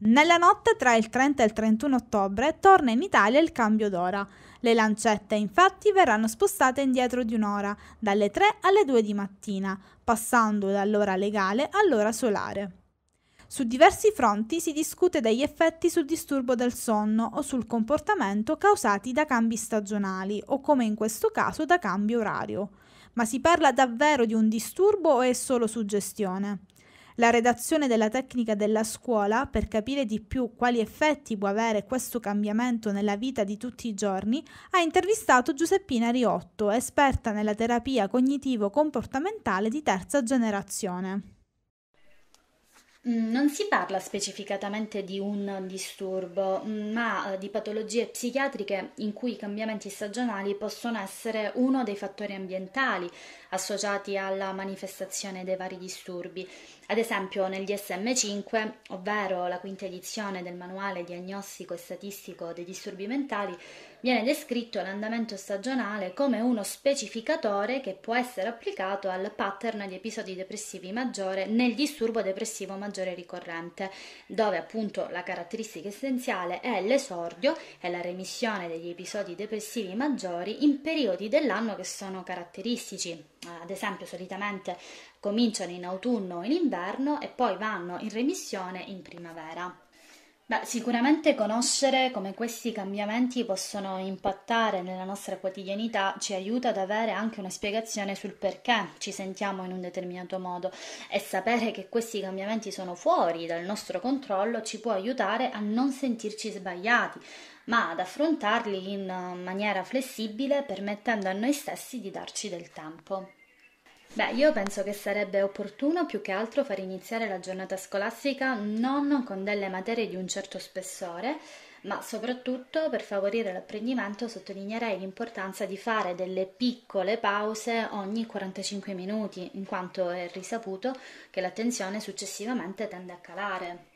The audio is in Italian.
Nella notte tra il 30 e il 31 ottobre torna in Italia il cambio d'ora. Le lancette infatti verranno spostate indietro di un'ora, dalle 3 alle 2 di mattina, passando dall'ora legale all'ora solare. Su diversi fronti si discute degli effetti sul disturbo del sonno o sul comportamento causati da cambi stagionali o come in questo caso da cambio orario. Ma si parla davvero di un disturbo o è solo suggestione? la redazione della tecnica della scuola per capire di più quali effetti può avere questo cambiamento nella vita di tutti i giorni, ha intervistato Giuseppina Riotto, esperta nella terapia cognitivo-comportamentale di terza generazione. Mm, non si parla specificatamente di un disturbo, mm, ma eh, di patologie psichiatriche in cui i cambiamenti stagionali possono essere uno dei fattori ambientali associati alla manifestazione dei vari disturbi. Ad esempio nel DSM5, ovvero la quinta edizione del manuale diagnostico e statistico dei disturbi mentali, viene descritto l'andamento stagionale come uno specificatore che può essere applicato al pattern di episodi depressivi maggiore nel disturbo depressivo maggiore maggiore ricorrente, dove appunto la caratteristica essenziale è l'esordio e la remissione degli episodi depressivi maggiori in periodi dell'anno che sono caratteristici. Ad esempio, solitamente cominciano in autunno o in inverno e poi vanno in remissione in primavera. Beh, sicuramente conoscere come questi cambiamenti possono impattare nella nostra quotidianità ci aiuta ad avere anche una spiegazione sul perché ci sentiamo in un determinato modo e sapere che questi cambiamenti sono fuori dal nostro controllo ci può aiutare a non sentirci sbagliati, ma ad affrontarli in maniera flessibile permettendo a noi stessi di darci del tempo. Beh, io penso che sarebbe opportuno più che altro far iniziare la giornata scolastica non con delle materie di un certo spessore, ma soprattutto per favorire l'apprendimento sottolineerei l'importanza di fare delle piccole pause ogni 45 minuti, in quanto è risaputo che l'attenzione successivamente tende a calare.